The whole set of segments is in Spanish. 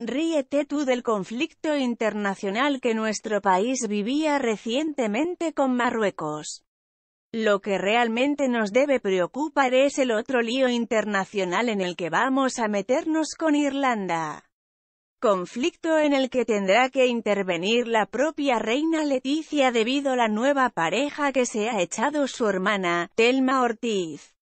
Ríete tú del conflicto internacional que nuestro país vivía recientemente con Marruecos. Lo que realmente nos debe preocupar es el otro lío internacional en el que vamos a meternos con Irlanda. Conflicto en el que tendrá que intervenir la propia reina Leticia debido a la nueva pareja que se ha echado su hermana, Telma Ortiz.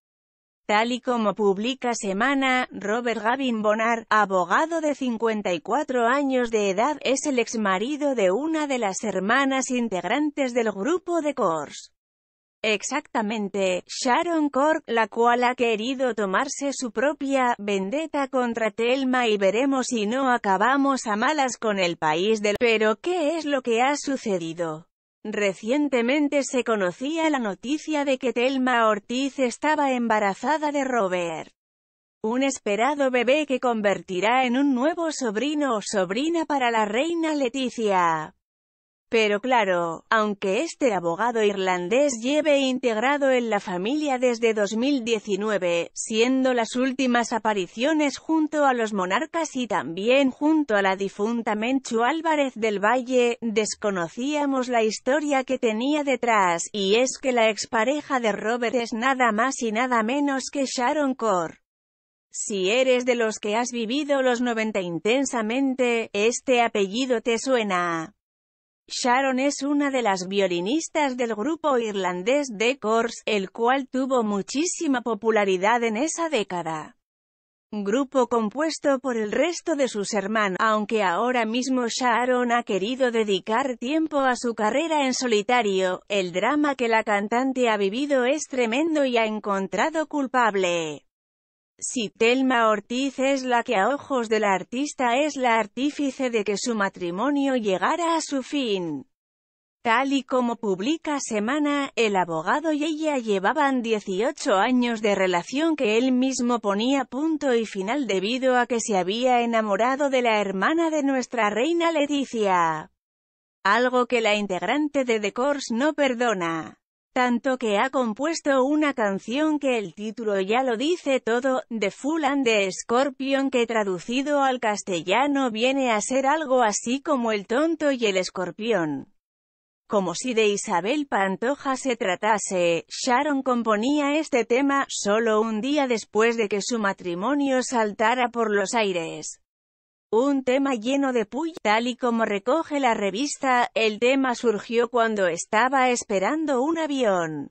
Tal y como publica Semana, Robert Gavin Bonar, abogado de 54 años de edad, es el exmarido de una de las hermanas integrantes del grupo de Kors. Exactamente, Sharon Cork, la cual ha querido tomarse su propia vendetta contra Telma y veremos si no acabamos a malas con el país del... Pero ¿qué es lo que ha sucedido? Recientemente se conocía la noticia de que Telma Ortiz estaba embarazada de Robert, un esperado bebé que convertirá en un nuevo sobrino o sobrina para la reina Leticia. Pero claro, aunque este abogado irlandés lleve integrado en la familia desde 2019, siendo las últimas apariciones junto a los monarcas y también junto a la difunta Menchu Álvarez del Valle, desconocíamos la historia que tenía detrás, y es que la expareja de Robert es nada más y nada menos que Sharon Corr. Si eres de los que has vivido los 90 intensamente, este apellido te suena. Sharon es una de las violinistas del grupo irlandés The Course, el cual tuvo muchísima popularidad en esa década. Grupo compuesto por el resto de sus hermanos, aunque ahora mismo Sharon ha querido dedicar tiempo a su carrera en solitario, el drama que la cantante ha vivido es tremendo y ha encontrado culpable. Si Telma Ortiz es la que a ojos de la artista es la artífice de que su matrimonio llegara a su fin. Tal y como publica Semana, el abogado y ella llevaban 18 años de relación que él mismo ponía punto y final debido a que se había enamorado de la hermana de nuestra reina Leticia. Algo que la integrante de The Course no perdona tanto que ha compuesto una canción que el título ya lo dice todo, The Fulan and the Scorpion que traducido al castellano viene a ser algo así como el tonto y el escorpión. Como si de Isabel Pantoja se tratase, Sharon componía este tema, solo un día después de que su matrimonio saltara por los aires. Un tema lleno de puy, tal y como recoge la revista, el tema surgió cuando estaba esperando un avión.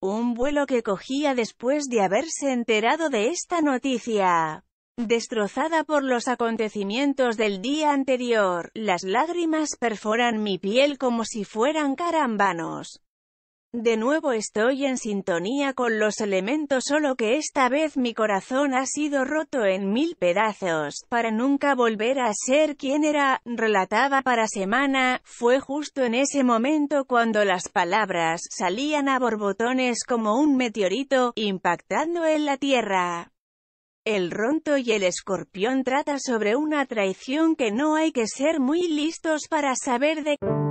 Un vuelo que cogía después de haberse enterado de esta noticia. Destrozada por los acontecimientos del día anterior, las lágrimas perforan mi piel como si fueran carambanos. De nuevo estoy en sintonía con los elementos solo que esta vez mi corazón ha sido roto en mil pedazos, para nunca volver a ser quien era, relataba para semana, fue justo en ese momento cuando las palabras salían a borbotones como un meteorito, impactando en la tierra. El ronto y el escorpión trata sobre una traición que no hay que ser muy listos para saber de... qué.